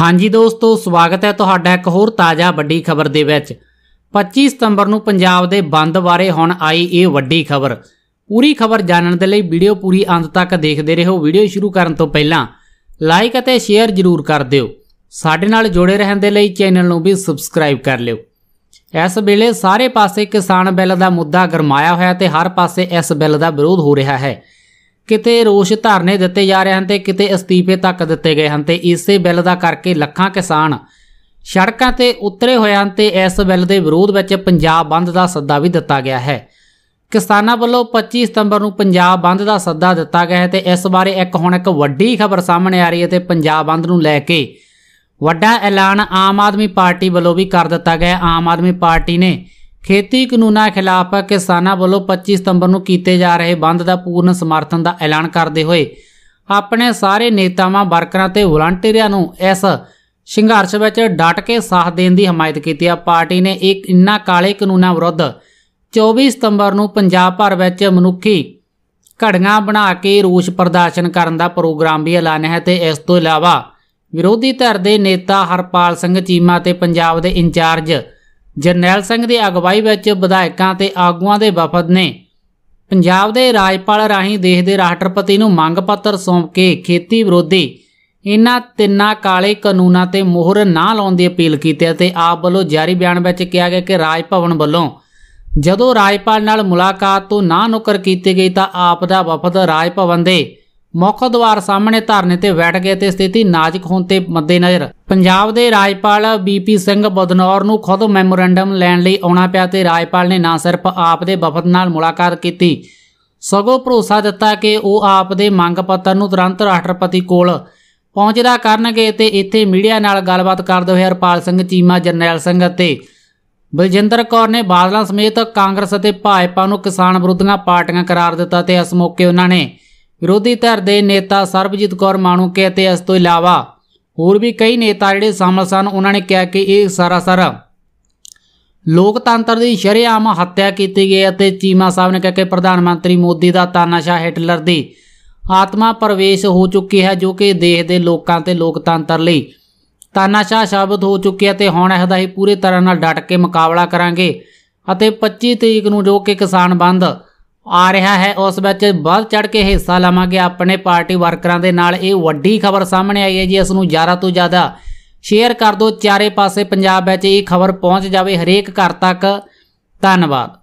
ਹਾਂਜੀ ਦੋਸਤੋ ਸਵਾਗਤ ਹੈ ਤੁਹਾਡਾ ਇੱਕ ਹੋਰ ਤਾਜ਼ਾ ਵੱਡੀ ਖਬਰ ਦੇ ਵਿੱਚ 25 ਸਤੰਬਰ ਨੂੰ ਪੰਜਾਬ ਦੇ ਬੰਦ ਬਾਰੇ ਹੁਣ ਆਈ ਇਹ ਵੱਡੀ ਖਬਰ ਪੂਰੀ ਖਬਰ ਜਾਣਨ ਦੇ ਲਈ ਵੀਡੀਓ ਪੂਰੀ ਅੰਤ ਤੱਕ ਦੇਖਦੇ ਰਹੋ ਵੀਡੀਓ ਸ਼ੁਰੂ ਕਰਨ ਤੋਂ ਪਹਿਲਾਂ ਲਾਈਕ ਅਤੇ ਸ਼ੇਅਰ ਜ਼ਰੂਰ ਕਰ ਦਿਓ ਸਾਡੇ ਨਾਲ ਜੁੜੇ ਰਹਿਣ ਦੇ ਲਈ ਚੈਨਲ ਨੂੰ ਵੀ ਸਬਸਕ੍ਰਾਈਬ ਕਰ ਲਿਓ ਇਸ ਵੇਲੇ ਸਾਰੇ ਪਾਸੇ ਕਿਸਾਨ ਬਿੱਲ ਦਾ ਮੁੱਦਾ ਗਰਮਾਇਆ ਹੋਇਆ ਤੇ ਹਰ ਪਾਸੇ ਇਸ ਬਿੱਲ ਦਾ ਵਿਰੋਧ ਹੋ ਰਿਹਾ ਹੈ ਕਿਤੇ ਰੋਸ਼ ਧਰਨੇ ਦਿੱਤੇ ਜਾ ਰਹੇ ਹਨ ਤੇ ਕਿਤੇ ਅਸਤੀਫੇ ਤੱਕ ਦਿੱਤੇ ਗਏ ਹਨ ਤੇ ਇਸੇ ਬਿੱਲ ਦਾ ਕਰਕੇ ਲੱਖਾਂ ਕਿਸਾਨ ਸੜਕਾਂ ਤੇ ਉਤਰੇ ਹੋਏ ਹਨ ਤੇ ਇਸ ਬਿੱਲ ਦੇ ਵਿਰੋਧ ਵਿੱਚ ਪੰਜਾਬ ਬੰਦ ਦਾ ਸੱਦਾ ਵੀ ਦਿੱਤਾ ਗਿਆ ਹੈ ਕਿਸਾਨਾਂ ਵੱਲੋਂ 25 ਸਤੰਬਰ ਨੂੰ ਪੰਜਾਬ ਬੰਦ ਦਾ ਸੱਦਾ ਦਿੱਤਾ ਗਿਆ ਹੈ ਤੇ ਇਸ ਬਾਰੇ ਇੱਕ ਹੁਣ ਇੱਕ ਵੱਡੀ ਖਬਰ ਸਾਹਮਣੇ ਆ ਰਹੀ ਹੈ ਤੇ ਪੰਜਾਬ ਬੰਦ ਨੂੰ ਲੈ ਕੇ ਵੱਡਾ ਐਲਾਨ ਆਮ ਆਦਮੀ ਪਾਰਟੀ ਵੱਲੋਂ ਵੀ ਕਰ ਦਿੱਤਾ ਗਿਆ ਆਮ ਆਦਮੀ ਪਾਰਟੀ ਨੇ ਖੇਤੀ ਕਾਨੂੰਨਾਂ ਖਿਲਾਫ ਕਿਸਾਨਾਂ ਵੱਲੋਂ 25 ਸਤੰਬਰ ਨੂੰ ਕੀਤੇ ਜਾ ਰਹੇ ਬੰਦ ਦਾ ਪੂਰਨ ਸਮਰਥਨ ਦਾ ਐਲਾਨ ਕਰਦੇ ਹੋਏ ਆਪਣੇ ਸਾਰੇ ਨੇਤਾਵਾਂ ਵਰਕਰਾਂ ਤੇ ਵਲੰਟੀਅਰਾਂ ਨੂੰ ਇਸ ਸੰਘਰਸ਼ ਵਿੱਚ ਡਟ ਕੇ ਸਾਥ ਦੇਣ ਦੀ ਹਮਾਇਤ ਕੀਤੀ ਆ ਪਾਰਟੀ ਨੇ ਇੱਕ ਇੰਨਾ ਕਾਲੇ ਕਾਨੂੰਨਾਂ ਵਿਰੁੱਧ 24 ਸਤੰਬਰ ਨੂੰ ਪੰਜਾਬ ਭਰ ਵਿੱਚ ਮਨੁੱਖੀ ਘੜੀਆਂ ਬਣਾ ਕੇ ਰੋਸ ਪ੍ਰਦਰਸ਼ਨ ਕਰਨ ਦਾ ਪ੍ਰੋਗਰਾਮ ਵੀ ਐਲਾਨਿਆ ਹੈ ਤੇ ਇਸ ਤੋਂ ਇਲਾਵਾ ਵਿਰੋਧੀ ਧਿਰ ਦੇ ਨੇਤਾ ਹਰਪਾਲ ਸਿੰਘ ਚੀਮਾ ਤੇ ਪੰਜਾਬ ਦੇ ਇੰਚਾਰਜ ਜਰਨੈਲ ਸਿੰਘ ਦੀ ਅਗਵਾਈ ਵਿੱਚ ਵਿਧਾਇਕਾਂ ਤੇ ਆਗੂਆਂ ਦੇ ਵਫਦ ਨੇ ਪੰਜਾਬ ਦੇ ਰਾਜਪਾਲ ਰਾਹੀਂ ਦੇਸ਼ ਦੇ ਰਾਸ਼ਟਰਪਤੀ ਨੂੰ ਮੰਗ ਪੱਤਰ ਸੌਂਪ ਕੇ ਖੇਤੀ ਵਿਰੋਧੀ ਇਹਨਾਂ ਤਿੰਨਾਂ ਕਾਲੇ ਕਾਨੂੰਨਾਂ ਤੇ ਮੋਹਰ ਨਾ ਲਾਉਣ ਦੀ ਅਪੀਲ ਕੀਤੀ ਅਤੇ ਆਪ ਵੱਲੋਂ ਜਾਰੀ ਬਿਆਨ ਵਿੱਚ ਕਿਹਾ ਗਿਆ ਕਿ ਰਾਜ ਭਵਨ ਵੱਲੋਂ ਜਦੋਂ ਰਾਜਪਾਲ ਨਾਲ ਮੁਲਾਕਾਤ ਤੋਂ ਨਾ ਨੁਕਰ ਕੀਤੀ ਗਈ ਤਾਂ ਆਪ ਦਾ ਵਫਦ ਰਾਜ ਭਵਨ ਦੇ ਦਵਾਰ ਸਾਹਮਣੇ ਧਰਨੇ ਤੇ ਬੈਠ ਗਏ ਤੇ ਸਥਿਤੀ ਨਾਜ਼ੁਕ ਹੋਣ ਤੇ ਮੱਦੇਨਜ਼ਰ ਪੰਜਾਬ ਦੇ ਰਾਜਪਾਲ ਬੀਪੀ ਸਿੰਘ ਬਦਨੌਰ ਨੂੰ ਖੁਦ ਮੈਮੋਰੈਂਡਮ ਲੈਣ ਲਈ ਆਉਣਾ ਪਿਆ ਤੇ ਰਾਜਪਾਲ ਨੇ ਨਾ ਸਿਰਫ ਆਪ ਦੇ ਵਫਦ ਨਾਲ ਮੁਲਾਕਾਤ ਕੀਤੀ ਸਗੋਂ ਭਰੋਸਾ ਦਿੱਤਾ ਕਿ ਉਹ ਆਪ ਦੇ ਮੰਗ ਪੱਤਰ ਨੂੰ ਤੁਰੰਤ ਰਾਸ਼ਟਰਪਤੀ ਕੋਲ ਪਹੁੰਚਦਾ ਕਰਨਗੇ ਤੇ ਇੱਥੇ ਮੀਡੀਆ ਨਾਲ ਗੱਲਬਾਤ ਕਰਦੇ ਹੋਏ ਹਰਪਾਲ ਸਿੰਘ ਚੀਮਾ ਜਰਨੈਲ ਸਿੰਘ ਅਤੇ ਬਲਜਿੰਦਰ ਕੌਰ ਨੇ ਬਾਦਲਾਂ ਸਮੇਤ ਕਾਂਗਰਸ ਅਤੇ ਭਾਜਪਾ ਨੂੰ ਕਿਸਾਨ ਵਿਰੋਧੀਆਂ ਪਾਰਟੀਆਂ ਕਰਾਰ ਦਿੱਤਾ ਤੇ ਇਸ ਮੌਕੇ ਉਹਨਾਂ ਨੇ ਵਿਰੋਧੀ ਧਿਰ ਦੇ ਨੇਤਾ ਸਰਬਜੀਤ ਕੌਰ ਮਾਣੂਕੇ ਅਤੇ ਇਸ ਤੋਂ ਇਲਾਵਾ ਹੋਰ ਵੀ ਕਈ ਨੇਤਾ ਜਿਹੜੇ ਸ਼ਾਮਲ ਸਨ ਉਹਨਾਂ ਨੇ ਕਿਹਾ ਕਿ ਇਹ ਸਾਰਾ-ਸਾਰ ਲੋਕਤੰਤਰ ਦੀ ਸ਼ਰਿਆਮ ਹੱਤਿਆ ਕੀਤੀ ਗਈ ਅਤੇ ਚੀਮਾ ਸਾਹਿਬ ਨੇ ਕਿਹਾ ਕਿ ਪ੍ਰਧਾਨ ਮੰਤਰੀ ਮੋਦੀ ਦਾ ਤਾਨਾਸ਼ਾ ਹਿਟਲਰ ਦੀ ਆਤਮਾ ਪ੍ਰਵੇਸ਼ ਹੋ ਚੁੱਕੀ ਹੈ ਜੋ ਕਿ ਦੇਸ਼ ਦੇ ਲੋਕਾਂ ਤੇ ਲੋਕਤੰਤਰ ਲਈ ਤਾਨਾਸ਼ਾ ਸ਼ਬਦ ਹੋ ਚੁੱਕਿਆ ਤੇ ਹੁਣ ਇਹਦਾ ਹੀ ਪੂਰੇ ਤਰ੍ਹਾਂ ਨਾਲ ਡਟ ਕੇ ਮੁਕਾਬਲਾ ਕਰਾਂਗੇ ਅਤੇ 25 ਤਰੀਕ ਨੂੰ ਜੋ ਕਿ ਕਿਸਾਨ ਬੰਦ ਆ ਰਿਹਾ ਹੈ ਉਸ ਵਿੱਚ ਵੱਧ ਚੜ ਕੇ ਹਿੱਸਾ ਲਵਾਂਗੇ ਆਪਣੇ ਪਾਰਟੀ ਵਰਕਰਾਂ ਦੇ ਨਾਲ ਇਹ ਵੱਡੀ ਖਬਰ ਸਾਹਮਣੇ ਆਈ ਹੈ ਜੀ ਇਸ ਨੂੰ ਜ਼ਿਆਦਾ ਤੋਂ ਜ਼ਿਆਦਾ ਸ਼ੇਅਰ ਕਰ ਦਿਓ ਚਾਰੇ ਪਾਸੇ ਪੰਜਾਬ ਵਿੱਚ ਇਹ ਖਬਰ ਪਹੁੰਚ ਜਾਵੇ ਹਰੇਕ ਘਰ ਤੱਕ ਧੰਨਵਾਦ